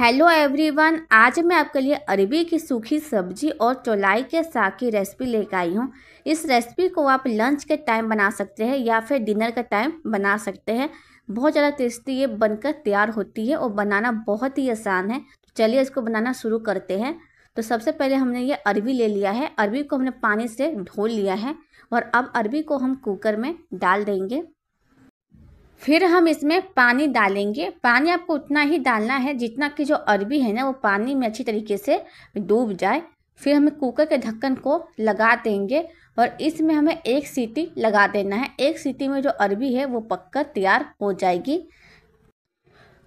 hello everyone आज मैं आपके लिए अरबी की सूखी सब्जी और चौलाई के साग की रेसिपी लेकर आई हूँ इस रेसिपी को आप लंच के टाइम बना सकते हैं या फिर डिनर का टाइम बना सकते हैं बहुत ज़्यादा टेस्टी ये बनकर तैयार होती है और बनाना बहुत ही आसान है चलिए इसको बनाना शुरू करते हैं तो सबसे पहले हमने ये अरबी ले लिया है अरबी को हमने पानी से धो लिया है और अब अरबी को हम कुकर में डाल देंगे फिर हम इसमें पानी डालेंगे पानी आपको उतना ही डालना है जितना कि जो अरबी है ना वो पानी में अच्छी तरीके से डूब जाए फिर हमें कुकर के ढक्कन को लगा देंगे और इसमें हमें एक सीटी लगा देना है एक सीटी में जो अरबी है वो पककर तैयार हो जाएगी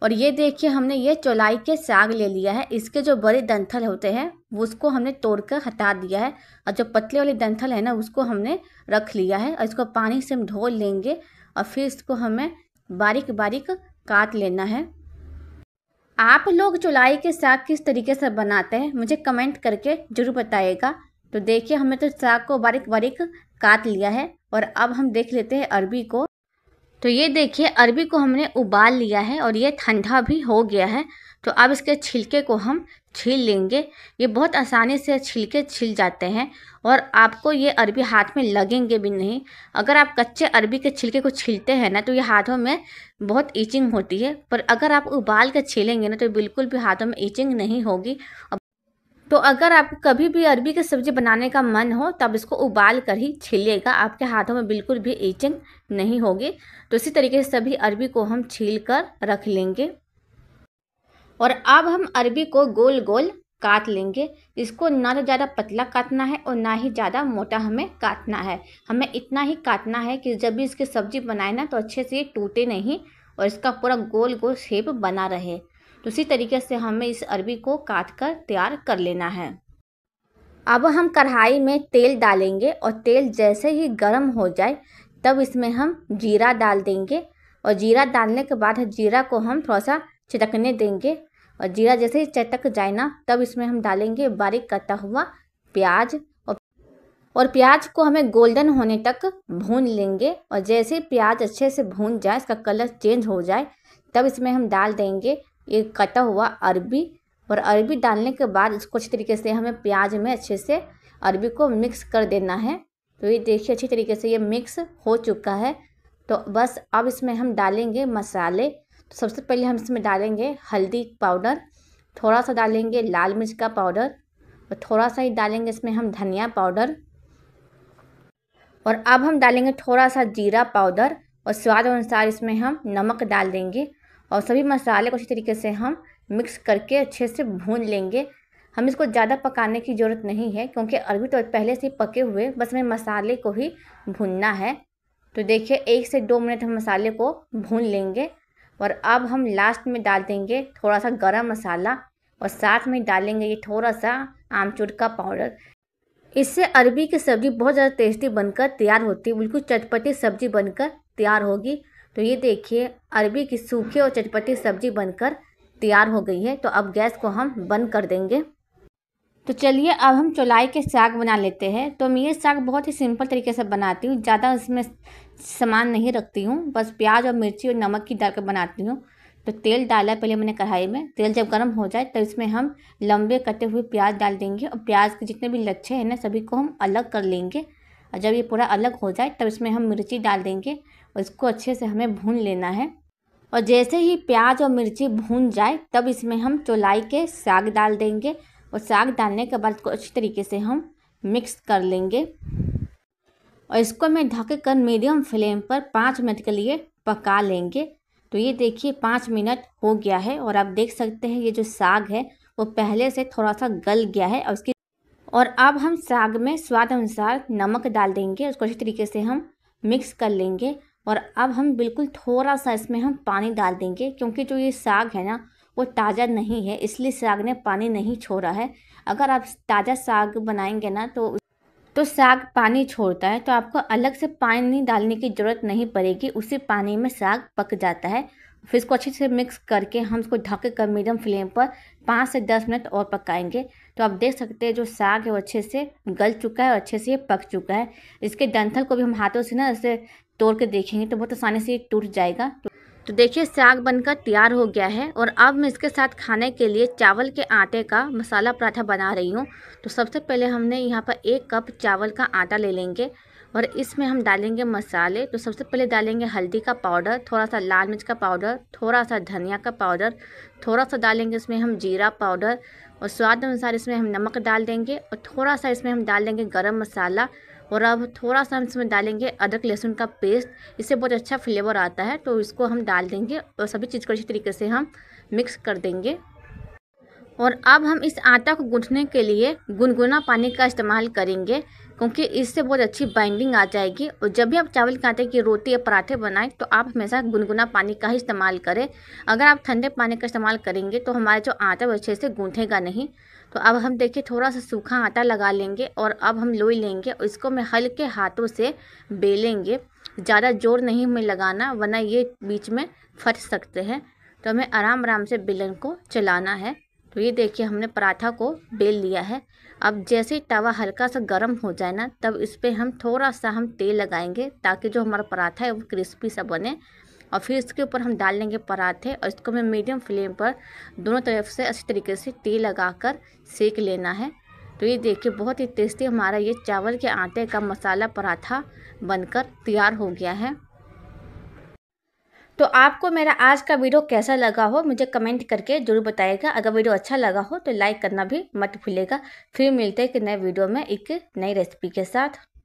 और ये देखिए हमने ये चौलाई के साग ले लिया है इसके जो बड़े दंथल होते हैं वो उसको हमने तोड़कर हटा दिया है और जो पतले वाले दंथल है ना उसको हमने रख लिया है और इसको पानी से हम धो लेंगे और फिर इसको हमें बारीक बारीक काट लेना है आप लोग चुलाई के साग किस तरीके से बनाते हैं मुझे कमेंट करके ज़रूर बताइएगा तो देखिए हमने तो साग को बारीक बारीक काट लिया है और अब हम देख लेते हैं अरबी को तो ये देखिए अरबी को हमने उबाल लिया है और ये ठंडा भी हो गया है तो अब इसके छिलके को हम छील लेंगे ये बहुत आसानी से छिलके छिल जाते हैं और आपको ये अरबी हाथ में लगेंगे भी नहीं अगर आप कच्चे अरबी के छिलके को छीलते हैं ना तो ये हाथों में बहुत ईचिंग होती है पर अगर आप उबाल कर छीलेंगे ना तो बिल्कुल भी हाथों में ईचिंग नहीं होगी तो अगर आपको कभी भी अरबी की सब्ज़ी बनाने का मन हो तब इसको उबाल कर ही छीलिएगा आपके हाथों में बिल्कुल भी एचिंग नहीं होगी तो इसी तरीके से सभी अरबी को हम छील कर रख लेंगे और अब हम अरबी को गोल गोल काट लेंगे इसको ना तो ज़्यादा पतला काटना है और ना ही ज़्यादा मोटा हमें काटना है हमें इतना ही काटना है कि जब भी इसकी सब्ज़ी बनाए ना तो अच्छे से ये टूटे नहीं और इसका पूरा गोल गोल शेप बना रहे तो इसी तरीके से हमें इस अरबी को काट कर तैयार कर लेना है अब हम कढ़ाई में तेल डालेंगे और तेल जैसे ही गर्म हो जाए तब इसमें हम जीरा डाल देंगे और जीरा डालने के बाद जीरा को हम थोड़ा सा चटकने देंगे और जीरा जैसे ही चटक जाए ना तब इसमें हम डालेंगे बारीक कटा हुआ प्याज और प्याज को हमें गोल्डन होने तक भून लेंगे और जैसे प्याज अच्छे से भून जाए इसका कलर चेंज हो जाए तब इसमें हम डाल देंगे ये कटा हुआ अरबी और अरबी डालने के बाद इसको अच्छी तरीके से हमें प्याज में अच्छे से अरबी को मिक्स कर देना है तो ये देखिए अच्छी तरीके से ये मिक्स हो चुका है तो बस अब इसमें हम डालेंगे मसाले तो सबसे पहले हम इसमें डालेंगे हल्दी पाउडर थोड़ा सा डालेंगे लाल मिर्च का पाउडर और थोड़ा सा ही डालेंगे इसमें हम धनिया पाउडर और अब हम डालेंगे थोड़ा सा जीरा पाउडर और स्वाद अनुसार इसमें हम नमक डाल देंगे और सभी मसाले को अच्छी तरीके से हम मिक्स करके अच्छे से भून लेंगे हम इसको ज़्यादा पकाने की ज़रूरत नहीं है क्योंकि अरबी तो पहले से ही पके हुए बस हमें मसाले को ही भूनना है तो देखिए एक से दो मिनट हम मसाले को भून लेंगे और अब हम लास्ट में डाल देंगे थोड़ा सा गरम मसाला और साथ में डालेंगे ये थोड़ा सा आमचूर का पाउडर इससे अरबी की सब्ज़ी बहुत ज़्यादा टेस्टी बनकर तैयार होती है बिल्कुल चटपटी सब्ज़ी बनकर तैयार होगी तो ये देखिए अरबी की सूखी और चटपटी सब्जी बनकर तैयार हो गई है तो अब गैस को हम बंद कर देंगे तो चलिए अब हम चौलाई के साग बना लेते हैं तो मैं ये साग बहुत ही सिंपल तरीके से बनाती हूँ ज़्यादा इसमें सामान नहीं रखती हूँ बस प्याज और मिर्ची और नमक की डाल बनाती हूँ तो तेल डाला पहले मैंने कढ़ाई में तेल जब गर्म हो जाए तो इसमें हम लंबे कटे हुए प्याज डाल देंगे और प्याज के जितने भी लच्छे हैं ना सभी को हम अलग कर लेंगे और जब ये पूरा अलग हो जाए तब इसमें हम मिर्ची डाल देंगे और इसको अच्छे से हमें भून लेना है और जैसे ही प्याज और मिर्ची भून जाए तब इसमें हम चौलाई के साग डाल देंगे और साग डालने के बाद इसको अच्छी तरीके से हम मिक्स कर लेंगे और इसको मैं ढक कर मीडियम फ्लेम पर पाँच मिनट के लिए पका लेंगे तो ये देखिए पाँच मिनट हो गया है और आप देख सकते हैं ये जो साग है वो पहले से थोड़ा सा गल गया है और उसकी और अब हम साग में स्वाद अनुसार नमक डाल देंगे उसको अच्छी तरीके से हम मिक्स कर लेंगे और अब हम बिल्कुल थोड़ा सा इसमें हम पानी डाल देंगे क्योंकि जो ये साग है ना वो ताज़ा नहीं है इसलिए साग ने पानी नहीं छोड़ा है अगर आप ताज़ा साग बनाएंगे ना तो तो साग पानी छोड़ता है तो आपको अलग से पानी डालने की ज़रूरत नहीं पड़ेगी उसी पानी में साग पक जाता है फिर इसको अच्छे से मिक्स करके हम इसको ढक कर मीडियम फ्लेम पर पाँच से दस मिनट और पकाएंगे तो आप देख सकते हैं जो साग है वो अच्छे से गल चुका है और अच्छे से पक चुका है इसके डंथल को भी हम हाथों से ना इसे तोड़ के देखेंगे तो बहुत आसानी से ये टूट जाएगा तो देखिए साग बनकर तैयार हो गया है और अब मैं इसके साथ खाने के लिए चावल के आटे का मसाला पराठा बना रही हूँ तो सबसे पहले हमने यहाँ पर एक कप चावल का आटा ले लेंगे और इसमें हम डालेंगे मसाले तो सबसे पहले डालेंगे हल्दी का पाउडर थोड़ा सा लाल मिर्च का पाउडर थोड़ा सा धनिया का पाउडर थोड़ा सा डालेंगे इसमें हम जीरा पाउडर और स्वाद अनुसार इसमें हम नमक डाल देंगे और थोड़ा सा इसमें हम डाल देंगे गर्म मसाला और अब थोड़ा सा हम इसमें डालेंगे अदरक लहसुन का पेस्ट इससे बहुत अच्छा फ्लेवर आता है तो इसको हम डाल देंगे और सभी चीज़ को अच्छी तरीके से हम मिक्स कर देंगे और अब हम इस आटा को गूंथने के लिए गुनगुना पानी का इस्तेमाल करेंगे क्योंकि इससे बहुत अच्छी बाइंडिंग आ जाएगी और जब भी आप चावल के आटे की रोटी या पराठे बनाएं तो आप हमेशा गुनगुना पानी का ही इस्तेमाल करें अगर आप ठंडे पानी का इस्तेमाल करेंगे तो हमारे जो आटा वो अच्छे से गूंथेगा नहीं तो अब हम देखिए थोड़ा सा सूखा आटा लगा लेंगे और अब हम लोई लेंगे और इसको मैं हल्के हाथों से बेलेंगे ज़्यादा जोर नहीं हमें लगाना वरना ये बीच में फट सकते हैं तो हमें आराम आराम से बेलन को चलाना है तो ये देखिए हमने पराठा को बेल लिया है अब जैसे ही तवा हल्का सा गर्म हो जाए ना तब इस पर हम थोड़ा सा हम तेल लगाएंगे ताकि जो हमारा पराठा है वो क्रिस्पी सा बने और फिर इसके ऊपर हम डाल लेंगे पराठे और इसको हमें मीडियम फ्लेम पर दोनों तरफ से अच्छी तरीके से तेल लगाकर सेक लेना है तो ये देखिए बहुत ही टेस्टी हमारा ये चावल के आटे का मसाला पराठा बनकर तैयार हो गया है तो आपको मेरा आज का वीडियो कैसा लगा हो मुझे कमेंट करके जरूर बताइएगा अगर वीडियो अच्छा लगा हो तो लाइक करना भी मत भूलिएगा फिर मिलते हैं एक नए वीडियो में एक नई रेसिपी के साथ